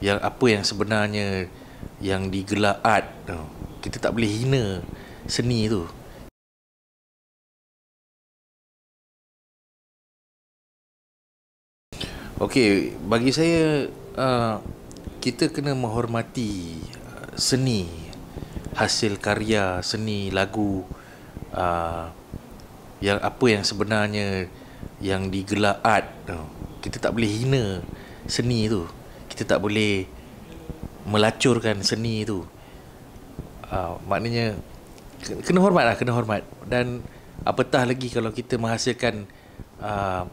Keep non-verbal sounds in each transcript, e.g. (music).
yang apa yang sebenarnya yang digelar art tu. Kita tak boleh hina seni tu. Okey, bagi saya uh, kita kena menghormati uh, seni hasil karya seni lagu uh, yang apa yang sebenarnya yang digelar art tu. Kita tak boleh hina seni tu kita tak boleh melacurkan seni tu uh, maknanya kena hormat lah kena hormat dan apatah lagi kalau kita menghasilkan uh,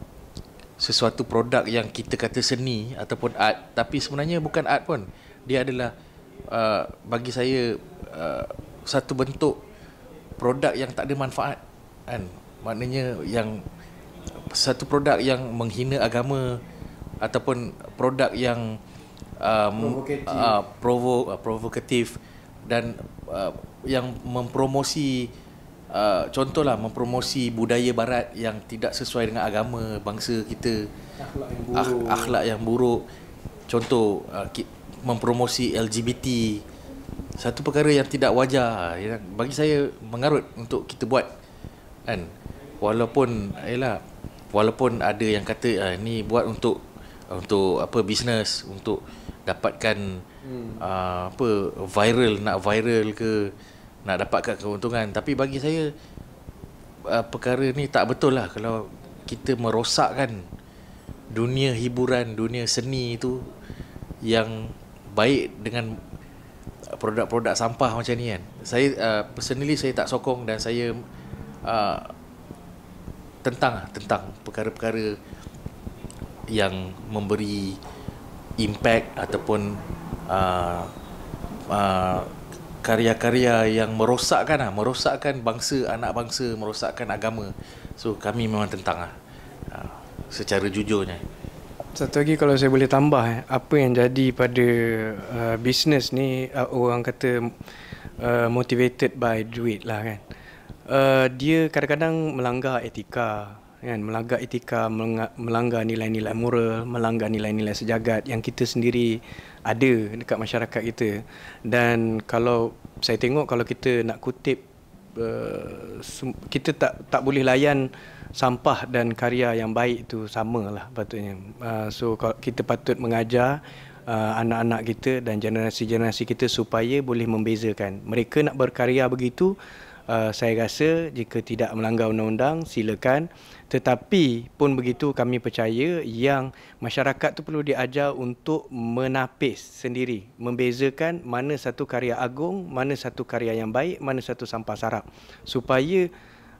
sesuatu produk yang kita kata seni ataupun art tapi sebenarnya bukan art pun dia adalah uh, bagi saya uh, satu bentuk produk yang tak ada manfaat kan maknanya yang satu produk yang menghina agama ataupun produk yang um, Uh, provo- uh, provocative dan uh, yang mempromosi uh, contohlah mempromosi budaya barat yang tidak sesuai dengan agama bangsa kita akhlak yang buruk, Ak- akhlak yang buruk. contoh uh, mempromosi LGBT satu perkara yang tidak wajar yang kan? bagi saya mengarut untuk kita buat kan walaupun ialah walaupun ada yang kata ah, ini buat untuk untuk apa bisnes untuk dapatkan hmm. uh, apa viral nak viral ke nak dapatkan keuntungan tapi bagi saya uh, perkara ni tak betul lah kalau kita merosakkan dunia hiburan dunia seni itu yang baik dengan produk-produk sampah macam ni kan saya uh, personally saya tak sokong dan saya uh, tentang lah, tentang perkara-perkara yang memberi impact ataupun uh, uh, karya-karya yang merosakkan lah, merosakkan bangsa anak bangsa merosakkan agama so kami memang tentang lah, uh, secara jujurnya satu lagi kalau saya boleh tambah eh, apa yang jadi pada uh, bisnes ni uh, orang kata uh, motivated by duit lah kan uh, dia kadang-kadang melanggar etika kan melanggar etika melanggar nilai-nilai moral melanggar nilai-nilai sejagat yang kita sendiri ada dekat masyarakat kita dan kalau saya tengok kalau kita nak kutip uh, kita tak tak boleh layan sampah dan karya yang baik itu samalah patutnya uh, so kita patut mengajar Uh, anak-anak kita dan generasi-generasi kita supaya boleh membezakan. Mereka nak berkarya begitu, Eh, saya rasa jika tidak melanggar undang-undang silakan tetapi pun begitu kami percaya yang masyarakat tu perlu diajar untuk menapis sendiri membezakan mana satu karya agung mana satu karya yang baik mana satu sampah sarap supaya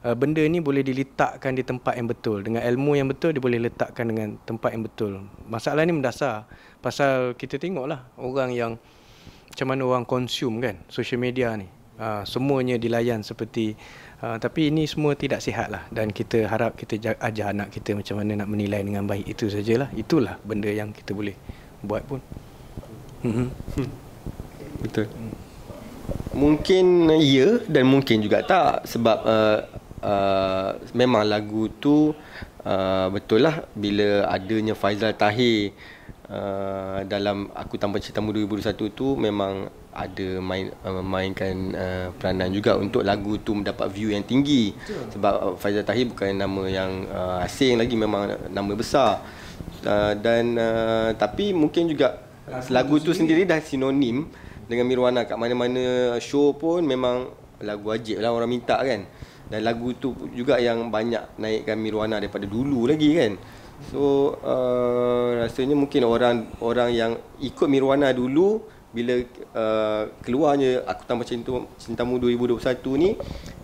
eh, benda ni boleh diletakkan di tempat yang betul dengan ilmu yang betul dia boleh letakkan dengan tempat yang betul masalah ni mendasar pasal kita tengoklah orang yang macam mana orang consume kan social media ni Ah, semuanya dilayan seperti uh, tapi ini semua tidak sihat lah dan kita harap kita ajar anak kita macam mana nak menilai dengan baik itu sajalah itulah benda yang kita boleh buat pun mhm. (laughs) betul mungkin ya dan mungkin juga tak sebab uh, uh, memang lagu tu uh, betul lah bila adanya Faizal Tahir Eh, dalam aku tambah cerita 2001 tu memang ada main uh, mainkan uh, peranan juga untuk lagu tu mendapat view yang tinggi Betul. sebab uh, Faizal Tahir bukan nama yang uh, asing lagi memang nama besar uh, dan uh, tapi mungkin juga lagu, lagu tu sendiri. sendiri dah sinonim dengan Mirwana kat mana-mana show pun memang lagu ajib lah orang minta kan dan lagu tu juga yang banyak naikkan Mirwana daripada dulu lagi kan So uh, rasanya mungkin orang orang yang ikut Mirwana dulu bila uh, keluarnya aku tambah cinta cintamu 2021 ni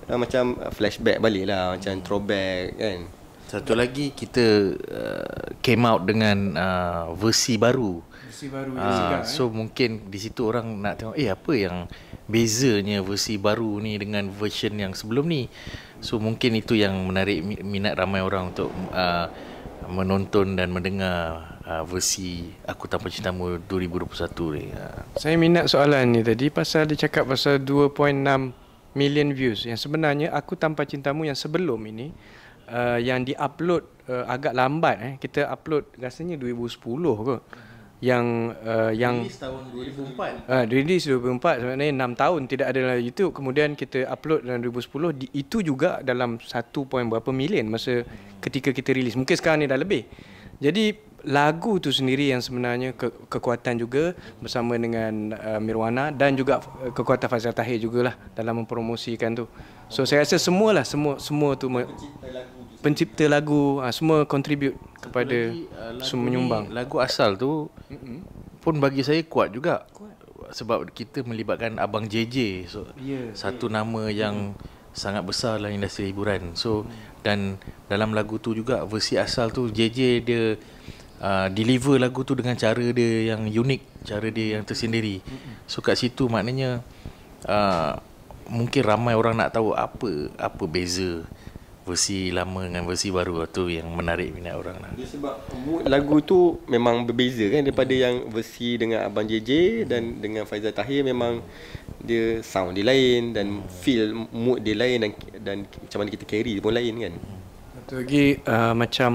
uh, macam flashback balik lah macam throwback kan. Satu lagi kita uh, came out dengan uh, versi baru. Versi baru uh, ah, juga, so eh. mungkin di situ orang nak tengok eh apa yang bezanya versi baru ni dengan version yang sebelum ni. So mungkin itu yang menarik minat ramai orang untuk uh, menonton dan mendengar uh, versi Aku Tanpa Cintamu 2021 ni. Uh. Saya minat soalan ni tadi pasal dia cakap pasal 2.6 million views. Yang sebenarnya Aku Tanpa Cintamu yang sebelum ini uh, yang di-upload uh, agak lambat eh. Kita upload rasanya 2010 kot. uh yang uh, yang rilis tahun 2004. Ah uh, rilis 2004 sebenarnya 6 tahun tidak ada dalam YouTube kemudian kita upload dalam 2010 di, itu juga dalam 1. Point berapa million masa hmm. ketika kita rilis. Mungkin sekarang ni dah lebih. Jadi lagu tu sendiri yang sebenarnya ke, kekuatan juga bersama dengan uh, Mirwana dan juga uh, kekuatan Fazal Tahir jugalah dalam mempromosikan tu. So saya rasa semualah semua semua tu lagu pencipta lagu ha, semua contribute kepada lagi, uh, ah, semua menyumbang. Lagu asal tu mm-hmm. pun bagi saya kuat juga. Kuat. Sebab kita melibatkan abang JJ so yeah, satu yeah. nama yang mm sangat besar dalam industri hiburan. So mm. dan dalam lagu tu juga versi asal tu JJ dia uh, deliver lagu tu dengan cara dia yang unik, cara dia yang tersendiri. Mm-hmm. So kat situ maknanya uh, mungkin ramai orang nak tahu apa apa beza versi lama dengan versi baru tu yang menarik minat orang lah. Sebab mood lagu tu memang berbeza kan daripada hmm. yang versi dengan Abang JJ dan dengan Faizal Tahir memang dia sound dia lain dan feel mood dia lain dan, dan macam mana kita carry pun lain kan. Satu lagi uh, macam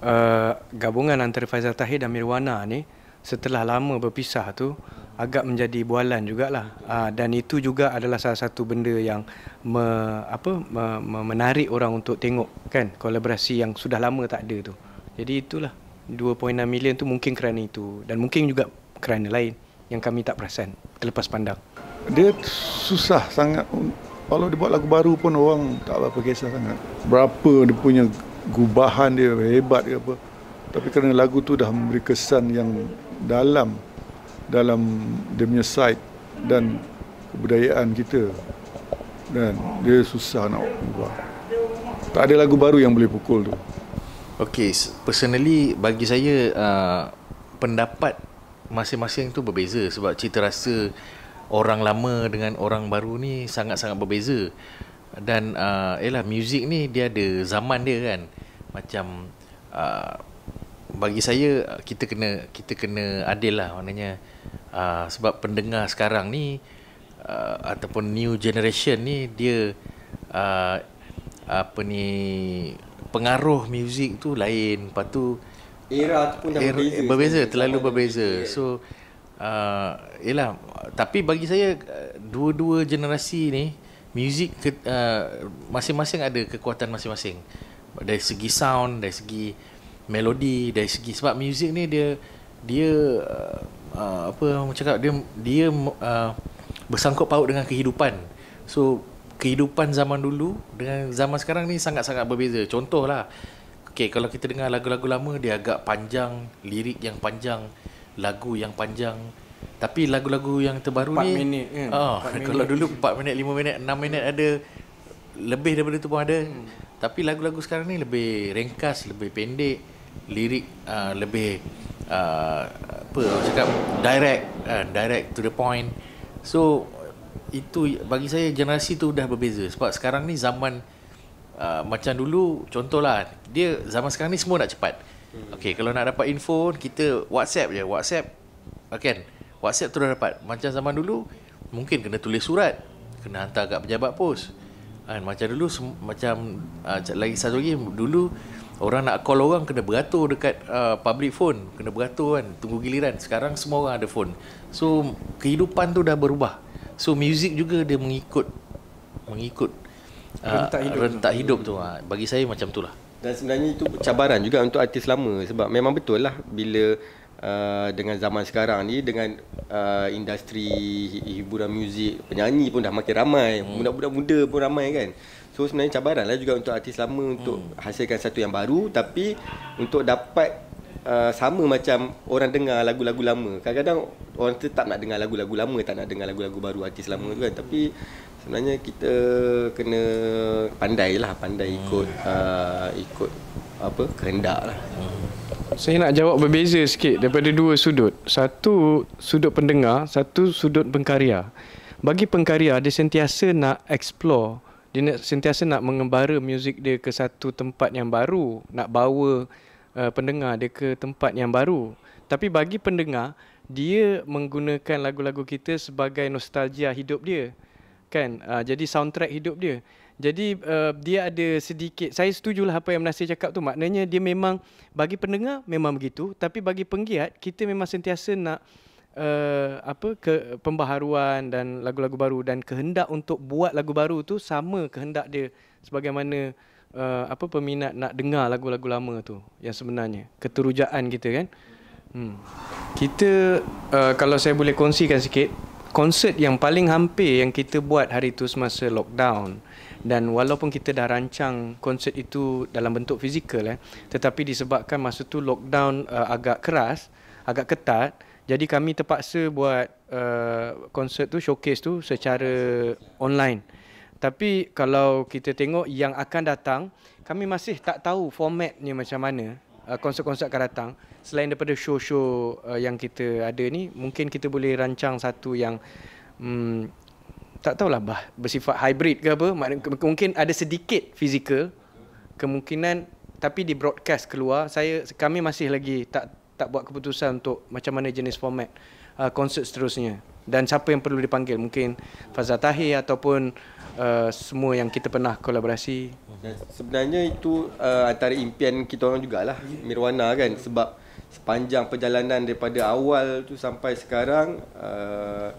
uh, gabungan antara Faizal Tahir dan Mirwana ni setelah lama berpisah tu agak menjadi bualan jugalah uh, dan itu juga adalah salah satu benda yang me, apa me, me, menarik orang untuk tengok kan kolaborasi yang sudah lama tak ada tu. Jadi itulah 2.6 million tu mungkin kerana itu dan mungkin juga kerana lain yang kami tak perasan terlepas pandang. Dia susah sangat kalau dia buat lagu baru pun orang tak apa kisah sangat. Berapa dia punya gubahan dia hebat ke apa. Tapi kerana lagu tu dah memberi kesan yang dalam dalam dia punya site dan kebudayaan kita dan dia susah nak ubah tak ada lagu baru yang boleh pukul tu Okay, personally bagi saya uh, pendapat masing-masing tu berbeza sebab cerita rasa orang lama dengan orang baru ni sangat-sangat berbeza dan uh, lah, music ni dia ada zaman dia kan macam uh, bagi saya uh, kita kena kita kena adil lah maknanya uh, sebab pendengar sekarang ni uh, ataupun new generation ni dia uh, apa ni pengaruh muzik tu lain lepas tu era tu pun dah era, berbeza eh, berbeza terlalu berbeza dia. so uh, yelah tapi bagi saya uh, dua-dua generasi ni muzik uh, masing-masing ada kekuatan masing-masing dari segi sound dari segi melodi dari segi sebab music ni dia dia uh, uh apa orang cakap dia dia uh, bersangkut paut dengan kehidupan. So kehidupan zaman dulu dengan zaman sekarang ni sangat-sangat berbeza. Contohlah okay, kalau kita dengar lagu-lagu lama dia agak panjang, lirik yang panjang, lagu yang panjang. Tapi lagu-lagu yang terbaru 4 ni 4 minit ya. Oh, (laughs) kalau minit. dulu 4 minit, 5 minit, 6 minit ada lebih daripada itu pun ada. Hmm. Tapi lagu-lagu sekarang ni lebih ringkas, lebih pendek lirik uh, lebih uh, apa orang cakap direct uh, direct to the point so itu bagi saya generasi tu dah berbeza sebab sekarang ni zaman uh, macam dulu contohlah dia zaman sekarang ni semua nak cepat hmm. Okay kalau nak dapat info kita WhatsApp je WhatsApp ah, kan WhatsApp tu dah dapat macam zaman dulu mungkin kena tulis surat kena hantar kat pejabat pos kan macam dulu macam uh, lagi satu lagi dulu Orang nak call orang kena beratur dekat uh, public phone, kena beratur kan, tunggu giliran. Sekarang semua orang ada phone. So kehidupan tu dah berubah. So music juga dia mengikut mengikut uh, rentak hidup, rentak tu. hidup tu. Ha. Bagi saya macam itulah. Dan sebenarnya itu cabaran juga untuk artis lama sebab memang betul lah bila Uh, dengan zaman sekarang ni dengan uh, industri hiburan muzik penyanyi pun dah makin ramai hmm. budak-budak muda pun ramai kan so sebenarnya cabaran lah juga untuk artis lama untuk hmm. hasilkan satu yang baru tapi untuk dapat uh, sama macam orang dengar lagu-lagu lama kadang-kadang orang tetap nak dengar lagu-lagu lama tak nak dengar lagu-lagu baru artis lama kan? hmm. tu kan tapi sebenarnya kita kena pandailah pandai ikut hmm. uh, ikut apa kehendak lah hmm. Saya nak jawab berbeza sikit daripada dua sudut. Satu sudut pendengar, satu sudut pengkarya. Bagi pengkarya, dia sentiasa nak explore. Dia sentiasa nak mengembara muzik dia ke satu tempat yang baru. Nak bawa uh, pendengar dia ke tempat yang baru. Tapi bagi pendengar, dia menggunakan lagu-lagu kita sebagai nostalgia hidup dia. kan? Uh, jadi soundtrack hidup dia. Jadi uh, dia ada sedikit saya setuju lah apa yang Nasir cakap tu maknanya dia memang bagi pendengar memang begitu tapi bagi penggiat kita memang sentiasa nak uh, apa ke pembaharuan dan lagu-lagu baru dan kehendak untuk buat lagu baru tu sama kehendak dia sebagaimana uh, apa peminat nak dengar lagu-lagu lama tu yang sebenarnya keterujaan kita kan. Hmm. Kita uh, kalau saya boleh kongsikan sikit konsert yang paling hampir yang kita buat hari tu semasa lockdown dan walaupun kita dah rancang konsert itu dalam bentuk fizikal eh tetapi disebabkan masa tu lockdown uh, agak keras agak ketat jadi kami terpaksa buat eh, konsert tu showcase tu secara online tapi kalau kita tengok yang akan datang kami masih tak tahu formatnya macam mana uh, konsert-konsert akan datang selain daripada show-show uh, yang kita ada ni mungkin kita boleh rancang satu yang um, tak tahulah bah, bersifat hybrid ke apa mungkin ada sedikit fizikal kemungkinan tapi di broadcast keluar saya kami masih lagi tak tak buat keputusan untuk macam mana jenis format uh, konsert seterusnya dan siapa yang perlu dipanggil mungkin Faza Tahir ataupun uh, semua yang kita pernah kolaborasi sebenarnya itu uh, antara impian kita orang jugalah Mirwana kan sebab sepanjang perjalanan daripada awal tu sampai sekarang uh,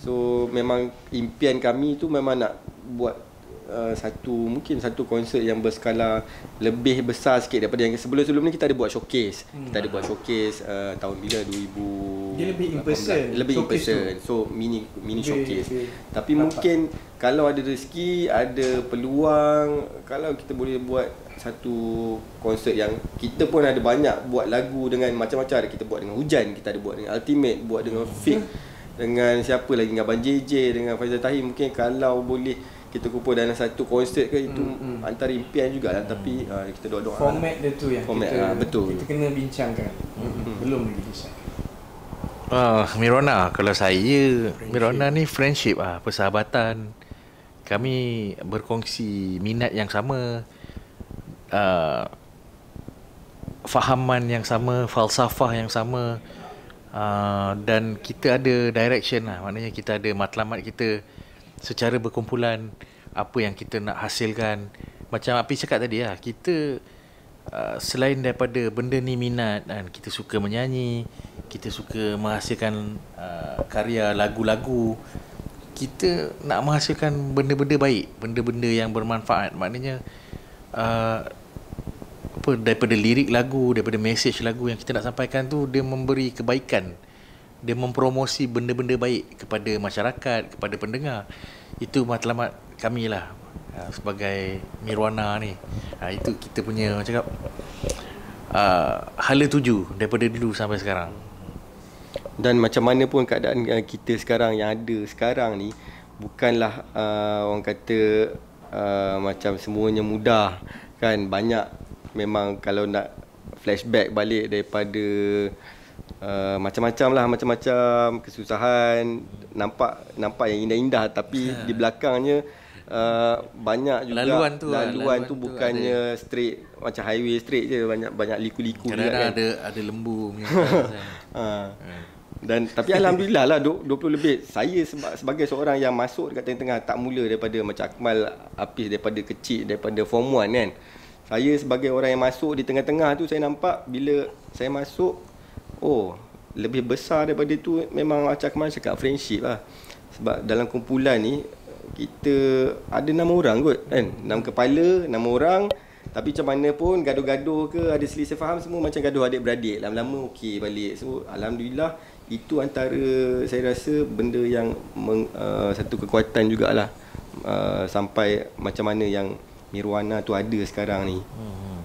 So memang impian kami tu memang nak buat Uh, satu mungkin satu konsert yang berskala lebih besar sikit daripada yang sebelum-sebelum ni kita ada buat showcase. Hmm. Kita ada buat showcase uh, tahun bila 2000 Dia lebih in person. Lebih in person. So mini mini okay, showcase. Okay. Tapi Dapat. mungkin kalau ada rezeki, ada peluang kalau kita boleh buat satu konsert yang kita pun ada banyak buat lagu dengan macam-macam kita buat dengan hujan, kita ada buat dengan ultimate, buat dengan fit. Hmm dengan siapa lagi dengan Abang JJ dengan Faizal Tahir mungkin kalau boleh kita kumpul dalam satu konsert ke itu mm, mm. antara impian jugalah mm. tapi uh, kita doa-doa lah. format lah. dia tu yang format, kita, uh, betul. kita kena bincangkan mm. mm. mm belum lagi bincangkan uh, Mirona kalau saya friendship. Mirona ni friendship ah persahabatan kami berkongsi minat yang sama uh, fahaman yang sama falsafah yang sama uh, dan kita ada direction lah maknanya kita ada matlamat kita secara berkumpulan apa yang kita nak hasilkan macam api cakap tadi lah kita uh, selain daripada benda ni minat kan kita suka menyanyi kita suka menghasilkan uh, karya lagu-lagu kita nak menghasilkan benda-benda baik benda-benda yang bermanfaat maknanya uh, apa daripada lirik lagu daripada message lagu yang kita nak sampaikan tu dia memberi kebaikan dia mempromosi benda-benda baik kepada masyarakat kepada pendengar itu matlamat kami lah ah, sebagai Mirwana ni ah, itu kita punya cakap uh, hala tuju daripada dulu sampai sekarang dan macam mana pun keadaan kita sekarang yang ada sekarang ni bukanlah uh, orang kata uh, macam semuanya mudah kan banyak memang kalau nak flashback balik daripada uh, macam-macam lah macam-macam kesusahan nampak nampak yang indah-indah tapi yeah. di belakangnya uh, banyak juga laluan tu laluan, laluan tu, tu bukannya ada. straight macam highway straight je banyak banyak liku-liku dia kan. ada ada lembu punya (laughs) kan. ha. Ha. dan tapi alhamdulillah lah 20 lebih saya sebagai seorang yang masuk dekat tengah-tengah tak mula daripada macam Akmal Apis daripada kecil daripada form 1 kan saya sebagai orang yang masuk di tengah-tengah tu saya nampak bila saya masuk oh lebih besar daripada tu memang macam mana cakap friendship lah sebab dalam kumpulan ni kita ada nama orang kot kan enam kepala nama orang tapi macam mana pun gaduh-gaduh ke ada selisih faham semua macam gaduh adik-beradik lama-lama okey balik so alhamdulillah itu antara saya rasa benda yang meng, uh, satu kekuatan jugalah uh, sampai macam mana yang Nirwana tu ada sekarang ni. Hmm.